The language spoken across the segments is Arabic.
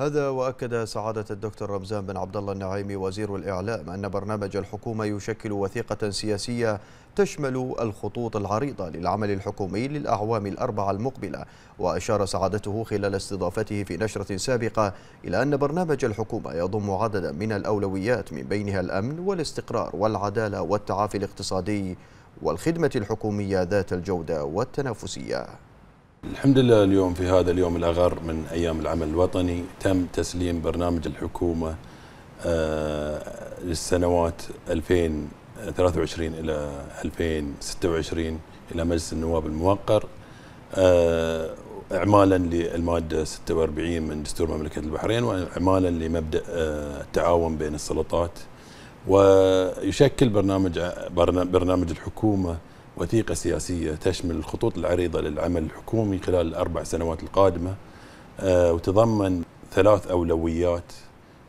هذا وأكد سعادة الدكتور رمزان بن عبد الله النعيمي وزير الإعلام أن برنامج الحكومة يشكل وثيقة سياسية تشمل الخطوط العريضة للعمل الحكومي للأعوام الأربعة المقبلة وأشار سعادته خلال استضافته في نشرة سابقة إلى أن برنامج الحكومة يضم عددا من الأولويات من بينها الأمن والاستقرار والعدالة والتعافي الاقتصادي والخدمة الحكومية ذات الجودة والتنافسية الحمد لله اليوم في هذا اليوم الأغر من أيام العمل الوطني تم تسليم برنامج الحكومة آه، للسنوات 2023 إلى 2026 إلى مجلس النواب الموقر آه، إعمالا للمادة 46 من دستور مملكة البحرين وإعمالا لمبدأ آه، التعاون بين السلطات ويشكل برنامج برنامج الحكومه وثيقة سياسية تشمل الخطوط العريضة للعمل الحكومي خلال الأربع سنوات القادمة آه، وتضمن ثلاث أولويات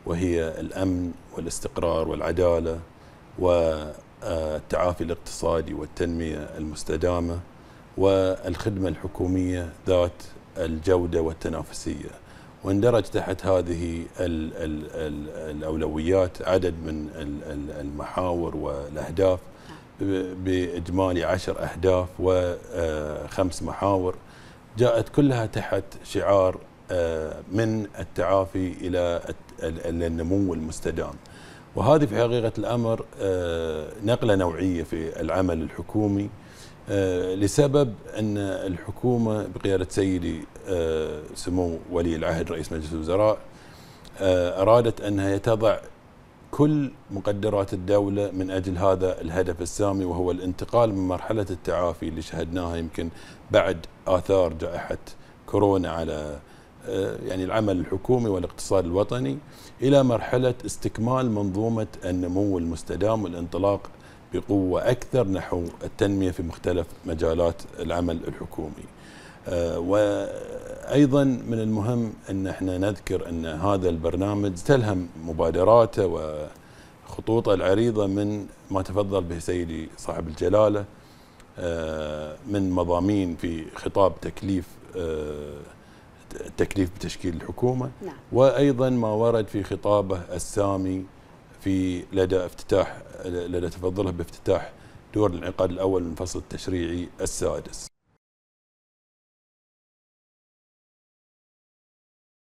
وهي الأمن والاستقرار والعدالة والتعافي الاقتصادي والتنمية المستدامة والخدمة الحكومية ذات الجودة والتنافسية واندرج تحت هذه الـ الـ الـ الأولويات عدد من المحاور والأهداف باجمالي عشر أهداف وخمس آه، محاور جاءت كلها تحت شعار آه، من التعافي إلى النمو المستدام وهذه في حقيقة الأمر آه، نقلة نوعية في العمل الحكومي لسبب أن الحكومة بقيادة سيدي سمو ولي العهد رئيس مجلس الوزراء أرادت أنها تضع كل مقدرات الدولة من أجل هذا الهدف السامي وهو الانتقال من مرحلة التعافي اللي شهدناها يمكن بعد آثار جائحة كورونا على آه، يعني العمل الحكومي والاقتصاد الوطني إلى مرحلة استكمال منظومة النمو المستدام والانطلاق بقوة أكثر نحو التنمية في مختلف مجالات العمل الحكومي آه، وايضا من المهم ان احنا نذكر ان هذا البرنامج تلهم مبادراته وخطوطه العريضه من ما تفضل به سيدي صاحب الجلاله آه، من مضامين في خطاب تكليف التكليف آه، بتشكيل الحكومه نعم. وايضا ما ورد في خطابه السامي في لدى افتتاح لدى تفضله بافتتاح دور الانعقاد الاول من الفصل التشريعي السادس